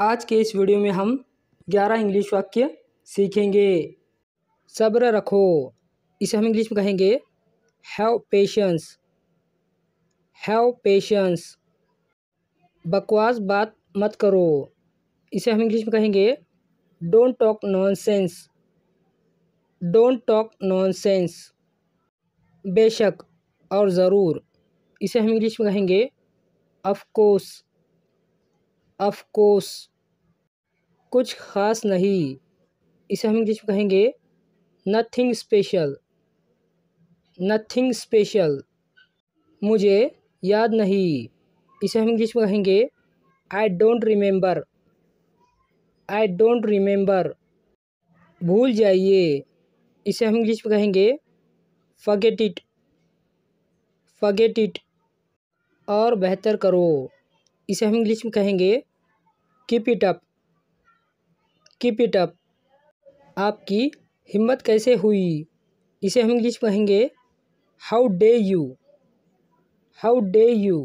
आज के इस वीडियो में हम 11 इंग्लिश वाक्य सीखेंगे सब्र रखो इसे हम इंग्लिश में कहेंगे हैव पेशेंस हैव पेशेंस बकवास बात मत करो इसे हम इंग्लिश में कहेंगे don't talk nonsense don't talk nonsense बेशक और ज़रूर इसे हम इंग्लिश में कहेंगे ऑफ कोर्स अफकोर्स कुछ ख़ास नहीं इसे हम इंग्लिश में कहेंगे नथिंग स्पेशल नथिंग स्पेशल मुझे याद नहीं इसे हम इंग्लिश में कहेंगे I don't remember I don't remember भूल जाइए इसे हम इंग्लिश में कहेंगे फगेट इट फगेट इट और बेहतर करो इसे हम इंग्लिश में कहेंगे keep it up keep it up आपकी हिम्मत कैसे हुई इसे हम इंग्लिश कहेंगे how dare you how dare you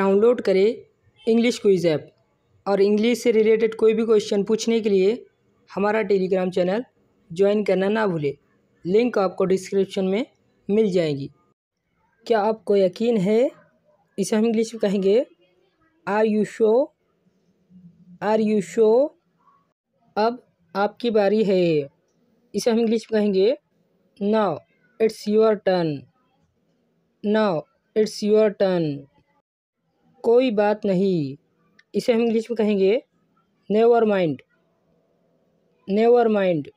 download करें इंग्लिश क्विज ऐप और इंग्लिश से रिलेटेड कोई भी क्वेश्चन पूछने के लिए हमारा टेलीग्राम चैनल ज्वाइन करना ना भूलें लिंक आपको डिस्क्रिप्शन में मिल जाएगी क्या आपको यकीन है इसे हम इंग्लिश में कहेंगे are you sure are you sure अब आपकी बारी है इसे हम इंग्लिश में कहेंगे now it's your turn now it's your turn कोई बात नहीं इसे हम इंग्लिश में कहेंगे नेवर माइंड नेवर माइंड